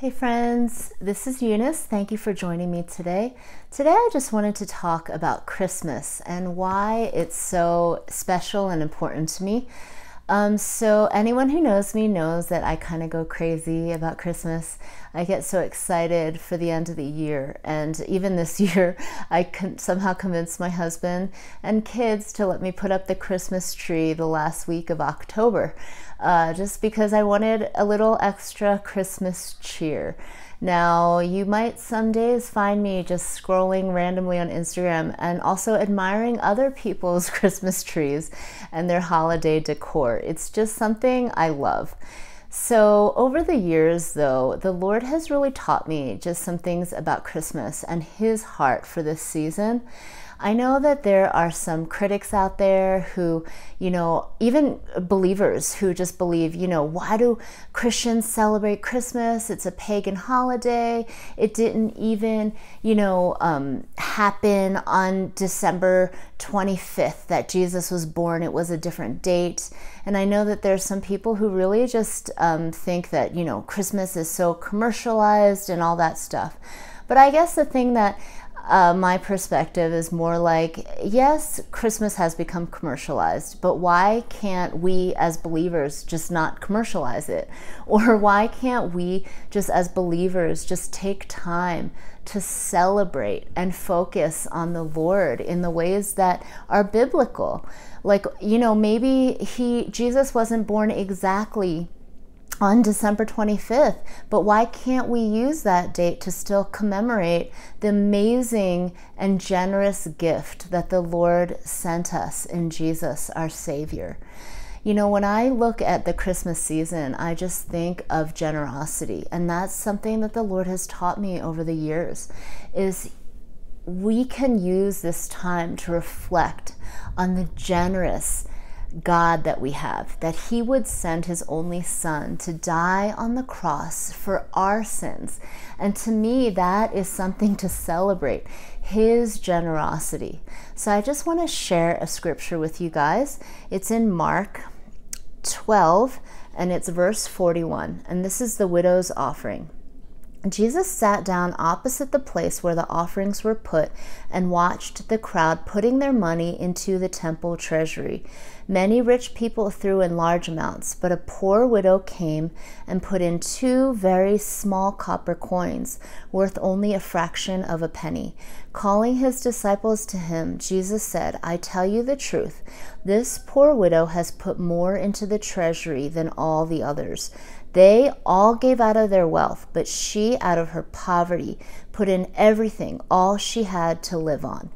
Hey friends, this is Eunice. Thank you for joining me today. Today I just wanted to talk about Christmas and why it's so special and important to me. Um, so, anyone who knows me knows that I kind of go crazy about Christmas. I get so excited for the end of the year. And even this year, I somehow convinced my husband and kids to let me put up the Christmas tree the last week of October, uh, just because I wanted a little extra Christmas cheer. Now, you might some days find me just scrolling randomly on Instagram and also admiring other people's Christmas trees and their holiday decor. It's just something I love. So, over the years, though, the Lord has really taught me just some things about Christmas and His heart for this season. I know that there are some critics out there who, you know, even believers who just believe, you know, why do Christians celebrate Christmas? It's a pagan holiday. It didn't even, you know, um, happen on December 25th that Jesus was born. It was a different date. And I know that there's some people who really just um, think that, you know, Christmas is so commercialized and all that stuff. But I guess the thing that uh, my perspective is more like yes, Christmas has become commercialized, but why can't we as believers just not commercialize it? Or why can't we just as believers just take time to celebrate and focus on the Lord in the ways that are biblical? Like, you know, maybe he Jesus wasn't born exactly on December 25th. But why can't we use that date to still commemorate the amazing and generous gift that the Lord sent us in Jesus, our Savior? You know, when I look at the Christmas season, I just think of generosity. And that's something that the Lord has taught me over the years is we can use this time to reflect on the generous God that we have, that He would send His only Son to die on the cross for our sins. And to me, that is something to celebrate His generosity. So I just want to share a scripture with you guys. It's in Mark 12 and it's verse 41. And this is the widow's offering. Jesus sat down opposite the place where the offerings were put and watched the crowd putting their money into the temple treasury. Many rich people threw in large amounts, but a poor widow came and put in two very small copper coins, worth only a fraction of a penny. Calling his disciples to him, Jesus said, I tell you the truth, this poor widow has put more into the treasury than all the others. They all gave out of their wealth, but she, out of her poverty, put in everything, all she had to live on.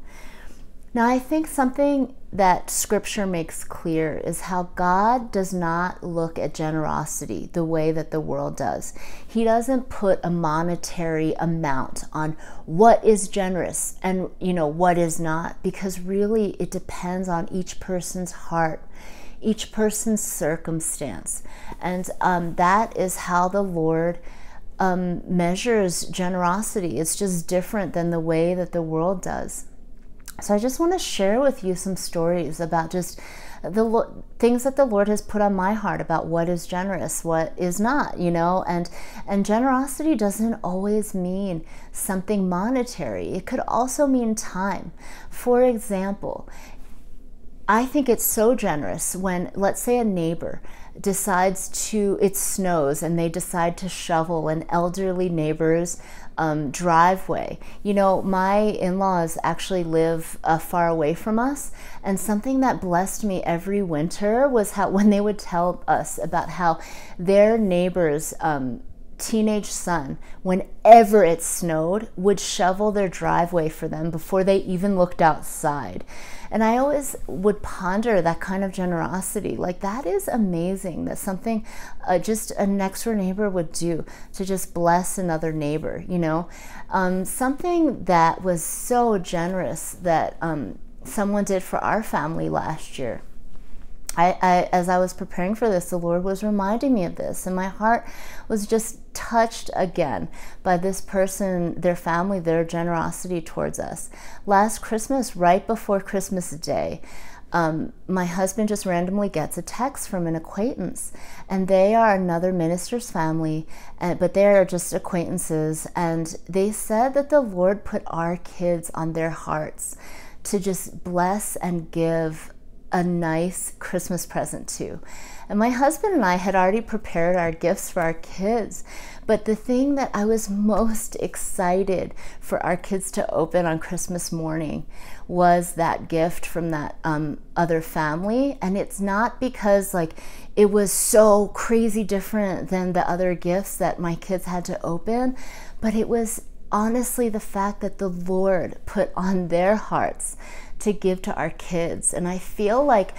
Now, I think something that scripture makes clear is how God does not look at generosity the way that the world does. He doesn't put a monetary amount on what is generous and you know what is not because really it depends on each person's heart each person's circumstance. And um, that is how the Lord um, measures generosity. It's just different than the way that the world does. So I just want to share with you some stories about just the things that the Lord has put on my heart about what is generous, what is not, you know, and and generosity doesn't always mean something monetary. It could also mean time. For example, I think it's so generous when, let's say, a neighbor decides to, it snows and they decide to shovel an elderly neighbor's um, driveway. You know, my in laws actually live uh, far away from us, and something that blessed me every winter was how when they would tell us about how their neighbors. Um, teenage son, whenever it snowed, would shovel their driveway for them before they even looked outside. And I always would ponder that kind of generosity. Like, that is amazing that something uh, just a next door neighbor would do to just bless another neighbor, you know? Um, something that was so generous that um, someone did for our family last year I, I, as I was preparing for this, the Lord was reminding me of this, and my heart was just touched again by this person, their family, their generosity towards us. Last Christmas, right before Christmas Day, um, my husband just randomly gets a text from an acquaintance, and they are another minister's family, uh, but they are just acquaintances, and they said that the Lord put our kids on their hearts to just bless and give a nice Christmas present to. And my husband and I had already prepared our gifts for our kids. But the thing that I was most excited for our kids to open on Christmas morning was that gift from that um, other family. And it's not because, like, it was so crazy different than the other gifts that my kids had to open, but it was honestly the fact that the Lord put on their hearts to give to our kids. And I feel like,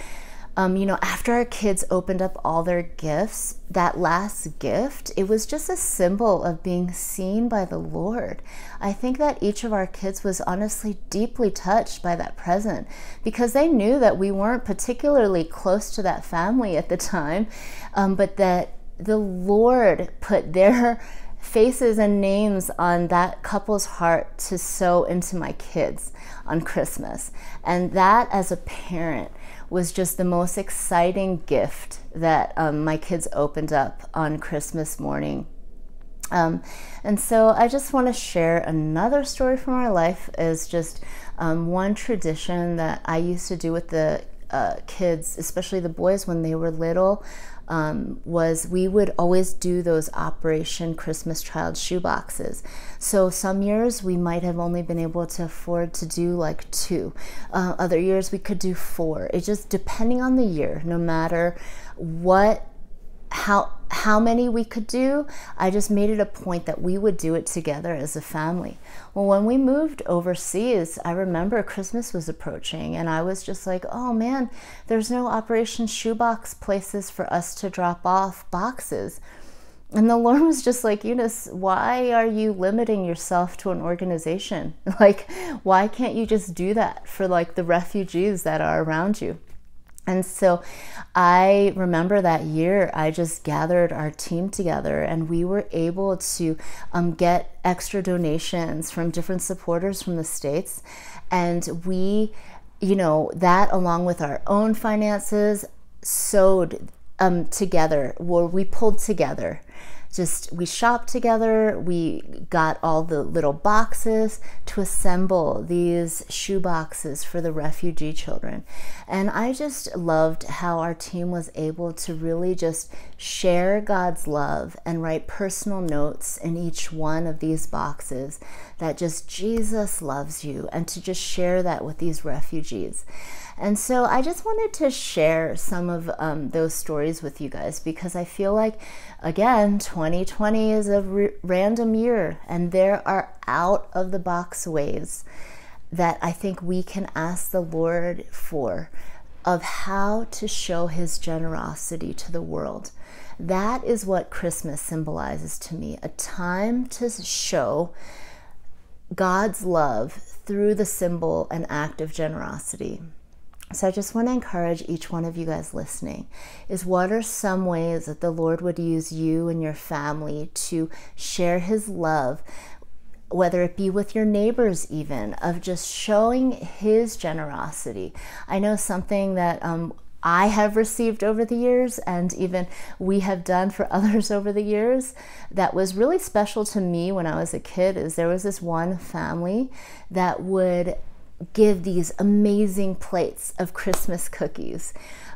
um, you know, after our kids opened up all their gifts, that last gift, it was just a symbol of being seen by the Lord. I think that each of our kids was honestly deeply touched by that present because they knew that we weren't particularly close to that family at the time, um, but that the Lord put their faces and names on that couple's heart to sew into my kids on Christmas. And that, as a parent, was just the most exciting gift that um, my kids opened up on Christmas morning. Um, and so I just want to share another story from our life is just um, one tradition that I used to do with the uh, kids, especially the boys when they were little, um, was we would always do those Operation Christmas Child shoeboxes. So some years we might have only been able to afford to do like two. Uh, other years we could do four. It just depending on the year, no matter what, how how many we could do. I just made it a point that we would do it together as a family. Well, when we moved overseas, I remember Christmas was approaching and I was just like, oh man, there's no Operation Shoebox places for us to drop off boxes. And the Lord was just like, Eunice, why are you limiting yourself to an organization? Like, why can't you just do that for like the refugees that are around you? And so I remember that year, I just gathered our team together and we were able to um, get extra donations from different supporters from the States. And we, you know, that along with our own finances, sewed um, together, where we pulled together just we shopped together. We got all the little boxes to assemble these shoe boxes for the refugee children. And I just loved how our team was able to really just share God's love and write personal notes in each one of these boxes that just Jesus loves you and to just share that with these refugees. And so I just wanted to share some of um, those stories with you guys because I feel like, again, 2020 is a random year and there are out of the box ways that I think we can ask the Lord for of how to show his generosity to the world. That is what Christmas symbolizes to me a time to show God's love through the symbol and act of generosity. So I just want to encourage each one of you guys listening is what are some ways that the Lord would use you and your family to share his love whether it be with your neighbors, even of just showing his generosity. I know something that um, I have received over the years, and even we have done for others over the years, that was really special to me when I was a kid. Is there was this one family that would give these amazing plates of Christmas cookies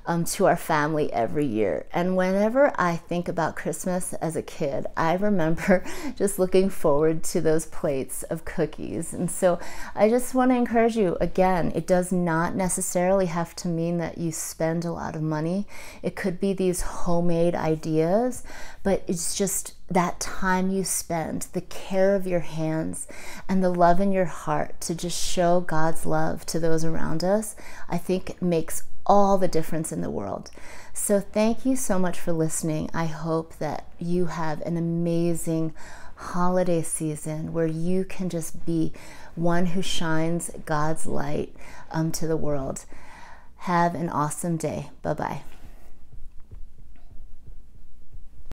um, to our family every year. And whenever I think about Christmas as a kid, I remember just looking forward to those plates of cookies. And so I just want to encourage you again, it does not necessarily have to mean that you spend a lot of money. It could be these homemade ideas, but it's just that time you spend, the care of your hands, and the love in your heart to just show God's love to those around us, I think makes all the difference in the world. So, thank you so much for listening. I hope that you have an amazing holiday season where you can just be one who shines God's light um, to the world. Have an awesome day. Bye bye.